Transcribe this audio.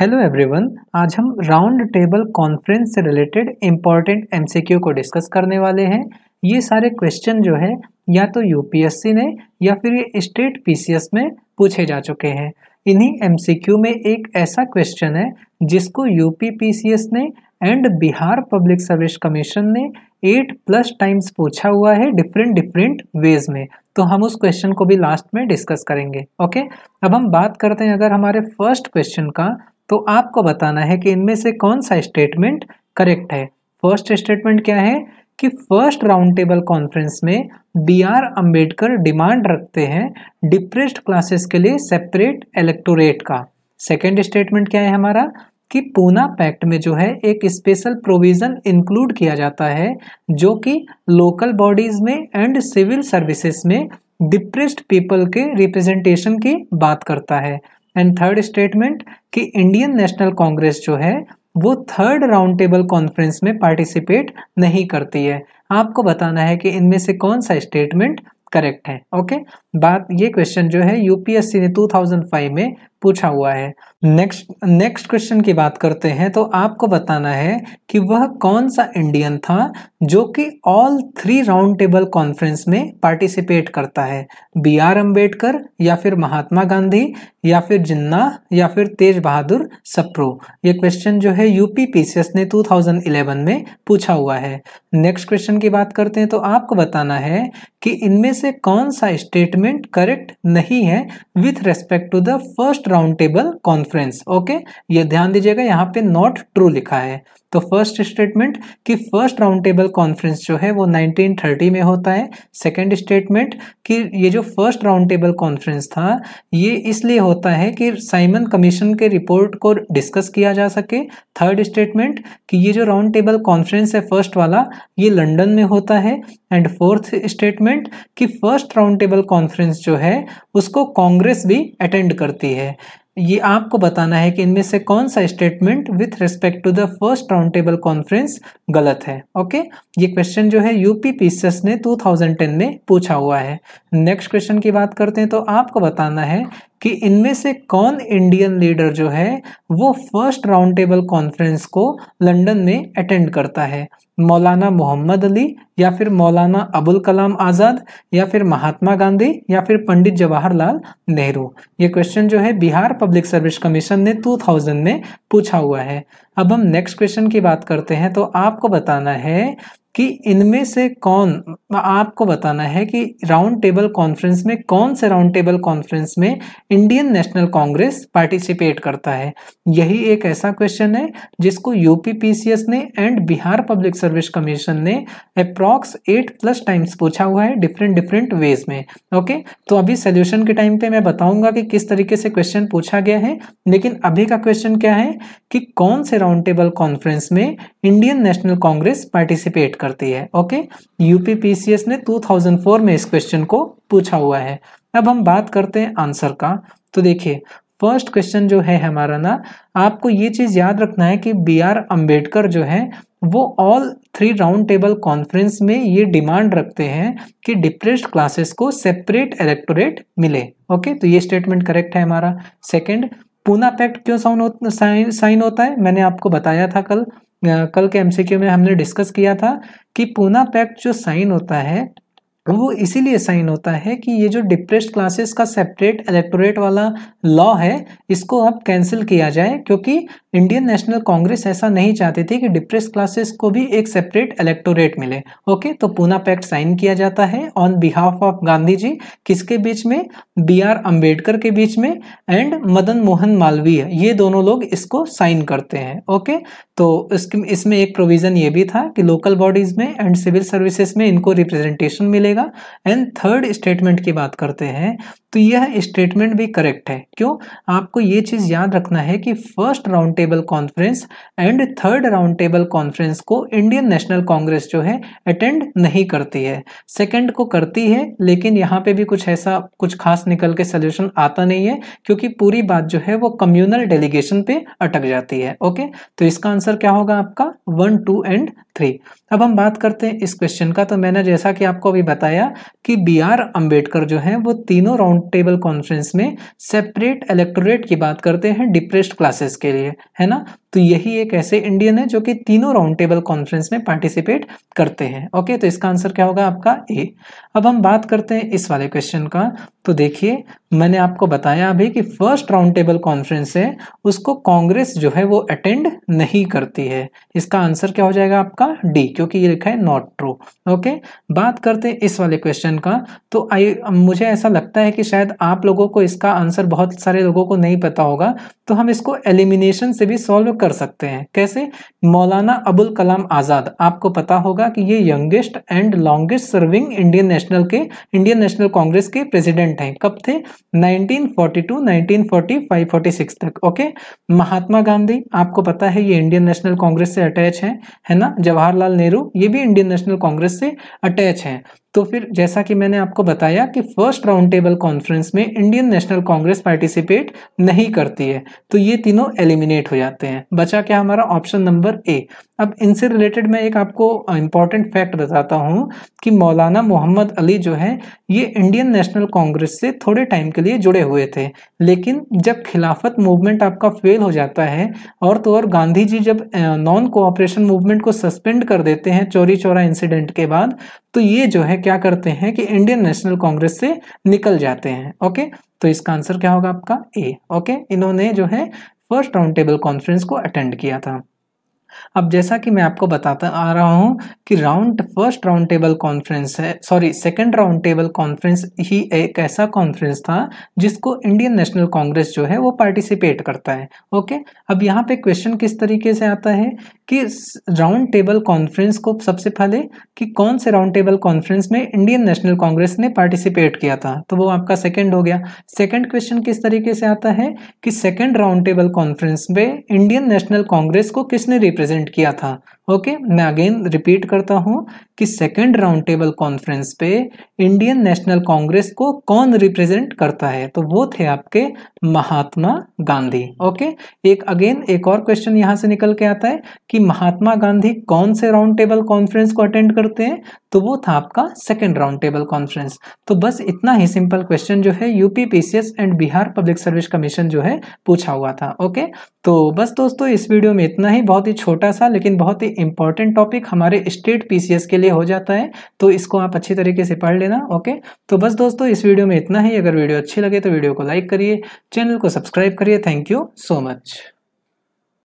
Hello everyone आज हम round table conference से रिलेटेड इम्पॉर्टेंट एमसीक्यू को डिस्कस करने वाले हैं ये सारे क्वेश्चन जो है या तो यूपीएससी ने या फिर ये स्टेट पीसीएस में पूछे जा चुके हैं इन्हीं एमसीक्यू में एक ऐसा क्वेश्चन है जिसको यूपी पीसीएस ने and Bihar public service commission ने एट प्लस टाइम्स पूछा हुआ है डिफरेंट डिफरेंट वेज में तो हम उस क्वेश्चन को भी लास्ट में डिस्कस करेंगे ओके अब हम बात करते हैं अगर हमारे फर्स्ट क्वेश्चन का तो आपको बताना है कि इनमें से कौन सा स्टेटमेंट करेक्ट है फर्स्ट स्टेटमेंट क्या है कि फर्स्ट राउंड टेबल कॉन्फ्रेंस में बी आर अम्बेडकर डिमांड रखते हैं डिप्रेस्ड क्लासेस के लिए सेपरेट इलेक्टोरेट का सेकेंड स्टेटमेंट क्या है हमारा कि पूना पैक्ट में जो है एक स्पेशल प्रोविज़न इंक्लूड किया जाता है जो कि लोकल बॉडीज़ में एंड सिविल सर्विसेज में डिप्रेस्ड पीपल के रिप्रेजेंटेशन की बात करता है एंड थर्ड स्टेटमेंट कि इंडियन नेशनल कांग्रेस जो है वो थर्ड राउंड टेबल कॉन्फ्रेंस में पार्टिसिपेट नहीं करती है आपको बताना है कि इनमें से कौन सा स्टेटमेंट करेक्ट है ओके बात ये क्वेश्चन जो है यूपीएससी ने 2005 में पूछा हुआ है नेक्स्ट नेक्स्ट क्वेश्चन की बात करते हैं तो आपको बताना है कि वह कौन सा इंडियन था जो कि all three round table conference में पार्टिसिपेट करता है बी आर अम्बेडकर या फिर महात्मा गांधी या फिर जिन्ना या फिर तेज बहादुर सप्रो ये क्वेश्चन जो है यूपी पीसीएस ने 2011 में पूछा हुआ है नेक्स्ट क्वेश्चन की बात करते हैं तो आपको बताना है कि इनमें से कौन सा स्टेटमेंट करेक्ट नहीं है with respect to the first round table conference okay ये ध्यान दीजिएगा यहाँ पे नॉट ट्रू लिखा है तो फर्स्ट स्टेटमेंट कि फर्स्ट राउंड टेबल कॉन्फ्रेंस जो है वो 1930 में होता है सेकंड स्टेटमेंट कि ये जो फर्स्ट राउंड टेबल कॉन्फ्रेंस था ये इसलिए होता है कि साइमन कमीशन के रिपोर्ट को डिस्कस किया जा सके थर्ड स्टेटमेंट कि ये जो राउंड टेबल कॉन्फ्रेंस है फर्स्ट वाला ये लंडन में होता है एंड फोर्थ स्टेटमेंट कि फर्स्ट राउंड टेबल कॉन्फ्रेंस जो है उसको कांग्रेस भी अटेंड करती है ये आपको बताना है कि इनमें से कौन सा statement with respect to the first round table conference गलत है ओके ये क्वेश्चन जो है यूपी पीसस ने 2010 में पूछा हुआ है नेक्स्ट क्वेश्चन की बात करते हैं तो आपको बताना है कि इनमें से कौन इंडियन लीडर जो है वो फर्स्ट राउंड टेबल कॉन्फ्रेंस को लंदन में अटेंड करता है मौलाना मोहम्मद अली या फिर मौलाना अबुल कलाम आज़ाद या फिर महात्मा गांधी या फिर पंडित जवाहरलाल नेहरू ये क्वेश्चन जो है बिहार पब्लिक सर्विस कमीशन ने 2000 में पूछा हुआ है अब हम नेक्स्ट क्वेश्चन की बात करते हैं तो आपको बताना है कि इनमें से कौन आपको बताना है कि राउंड टेबल कॉन्फ्रेंस में कौन से राउंड टेबल कॉन्फ्रेंस में इंडियन नेशनल कांग्रेस पार्टिसिपेट करता है यही एक ऐसा क्वेश्चन है जिसको यूपीपीसीएस ने and Bihar public service commission ने अप्रॉक्स एट प्लस टाइम्स पूछा हुआ है डिफरेंट डिफरेंट वेज में ओके तो अभी सोल्यूशन के टाइम पे मैं बताऊंगा कि किस तरीके से क्वेश्चन पूछा गया है लेकिन अभी का क्वेश्चन क्या है कि कौन से राउंड टेबल कॉन्फ्रेंस में इंडियन नेशनल कांग्रेस पार्टिसिपेट करती है ओके यूपीपीसीएस ने 2004 में इस क्वेश्चन को पूछा हुआ है अब हम बात करते हैं आंसर का तो देखिए फर्स्ट क्वेश्चन जो है हमारा ना आपको ये चीज़ याद रखना है कि बी आर अम्बेडकर जो है वो all three round table conference में ये डिमांड रखते हैं कि डिप्रेस्ड क्लासेस को सेपरेट इलेक्टोरेट मिले ओके तो ये स्टेटमेंट करेक्ट है हमारा सेकंड पूना पैक्ट क्यों साइन साइन होता है मैंने आपको बताया था कल कल के एमसीक्यू में हमने डिस्कस किया था कि पूना पैक्ट जो साइन होता है वो इसीलिए साइन होता है कि ये जो डिप्रेस्ड क्लासेस का सेपरेट इलेक्टोरेट वाला लॉ है इसको अब कैंसिल किया जाए क्योंकि इंडियन नेशनल कांग्रेस ऐसा नहीं चाहती थी कि डिप्रेस्ड क्लासेस को भी एक सेपरेट इलेक्टोरेट मिले ओके तो पूना पैक्ट साइन किया जाता है on behalf of Gandhi ji किसके बीच में बी आर अम्बेडकर के बीच में एंड मदन मोहन मालवीय ये दोनों लोग इसको साइन करते हैं ओके तो इसमें एक प्रोविज़न ये भी था कि लोकल बॉडीज़ में एंड सिविल सर्विसेज में इनको रिप्रेजेंटेशन मिले मिलेगा एंड थर्ड स्टेटमेंट की बात करते हैं तो यह स्टेटमेंट भी करेक्ट है क्यों आपको ये चीज़ याद रखना है कि first round table conference and third round table conference को इंडियन नेशनल कांग्रेस जो है अटेंड नहीं करती है सेकेंड को करती है लेकिन यहाँ पे भी कुछ ऐसा कुछ खास निकल के सोल्यूशन आता नहीं है क्योंकि पूरी बात जो है वो कम्युनल डेलीगेशन पे अटक जाती है ओके तो इसका आंसर क्या होगा आपका वन टू एंड थ्री अब हम बात करते हैं इस क्वेश्चन का तो मैंने जैसा कि आपको अभी बताया कि बी आर अम्बेडकर जो है वो तीनों राउंड टेबल कॉन्फ्रेंस में सेपरेट इलेक्टोरेट की बात करते हैं डिप्रेस्ड क्लासेस के लिए है ना तो यही एक ऐसे इंडियन है जो कि तीनों राउंड टेबल कॉन्फ्रेंस में पार्टिसिपेट करते हैं ओके तो इसका आंसर क्या होगा आपका ए अब हम बात करते हैं इस वाले क्वेश्चन का तो देखिए मैंने आपको बताया अभी कि फर्स्ट राउंड टेबल कॉन्फ्रेंस है उसको कांग्रेस जो है वो अटेंड नहीं करती है इसका आंसर क्या हो जाएगा आपका डी क्योंकि ये लिखा है नॉट ट्रू ओके बात करते हैं इस वाले क्वेश्चन का तो आई मुझे ऐसा लगता है कि शायद आप लोगों को इसका आंसर बहुत सारे लोगों को नहीं पता होगा तो हम इसको एलिमिनेशन से भी सॉल्व कर सकते हैं कैसे मौलाना अबुल कलाम आज़ाद आपको पता होगा कि ये youngest and longest serving Indian National के इंडियन नेशनल कांग्रेस के प्रेसिडेंट हैं कब थे 1942, 1945 546 तक ओके महात्मा गांधी आपको पता है ये इंडियन नेशनल कांग्रेस से अटैच है है ना जवाहरलाल नेहरू ये भी इंडियन नेशनल कांग्रेस से अटैच हैं तो फिर जैसा कि मैंने आपको बताया कि फर्स्ट राउंड टेबल कॉन्फ्रेंस में इंडियन नेशनल कांग्रेस पार्टिसिपेट नहीं करती है तो ये तीनों एलिमिनेट हो जाते हैं बचा क्या हमारा ऑप्शन नंबर ए अब इनसे रिलेटेड मैं एक आपको इम्पॉर्टेंट फैक्ट बताता हूँ कि मौलाना मोहम्मद अली जो है ये इंडियन नेशनल कांग्रेस से थोड़े टाइम के लिए जुड़े हुए थे लेकिन जब खिलाफत मूवमेंट आपका फेल हो जाता है और तो और गांधी जी जब नॉन कोऑपरेशन मूवमेंट को सस्पेंड कर देते हैं चोरी चौरा इंसिडेंट के बाद तो ये जो है क्या करते हैं कि इंडियन नेशनल कांग्रेस से निकल जाते हैं ओके तो इसका आंसर क्या होगा आपका ए ओके इन्होंने जो है फर्स्ट राउंड टेबल कॉन्फ्रेंस को अटेंड किया था अब जैसा कि मैं आपको बताता आ रहा हूँ कि round first round table conference है sorry second round table conference ही एक ऐसा कॉन्फ्रेंस था जिसको इंडियन नेशनल कांग्रेस जो है वो पार्टिसिपेट करता है ओके अब यहाँ पे क्वेश्चन किस तरीके से आता है कि राउंड टेबल कॉन्फ्रेंस को सबसे पहले कि कौन से राउंड टेबल कॉन्फ्रेंस में इंडियन नेशनल कांग्रेस ने पार्टिसिपेट किया था तो वो आपका सेकेंड हो गया सेकेंड क्वेश्चन किस तरीके से आता है कि सेकेंड राउंड टेबल कॉन्फ्रेंस में इंडियन नेशनल कांग्रेस को किसने रिप्रेजेंट प्रेजेंट किया था ओके okay, मैं अगेन रिपीट करता हूँ कि सेकेंड राउंड टेबल कॉन्फ्रेंस पे इंडियन नेशनल कांग्रेस को कौन रिप्रेजेंट करता है तो वो थे आपके महात्मा गांधी ओके okay? एक अगेन एक और क्वेश्चन यहाँ से निकल के आता है कि महात्मा गांधी कौन से राउंड टेबल कॉन्फ्रेंस को अटेंड करते हैं तो वो था आपका सेकेंड राउंड टेबल कॉन्फ्रेंस तो बस इतना ही सिंपल क्वेश्चन जो है UP PCS and Bihar public service commission जो है पूछा हुआ था ओके okay? तो बस दोस्तों इस वीडियो में इतना ही बहुत ही छोटा सा लेकिन बहुत ही इंपॉर्टेंट टॉपिक हमारे स्टेट पीसीएस के लिए हो जाता है तो इसको आप अच्छी तरीके से पढ़ लेना ओके तो बस दोस्तों इस वीडियो में इतना ही अगर वीडियो अच्छी लगे तो वीडियो को लाइक करिए चैनल को सब्सक्राइब करिए थैंक यू सो मच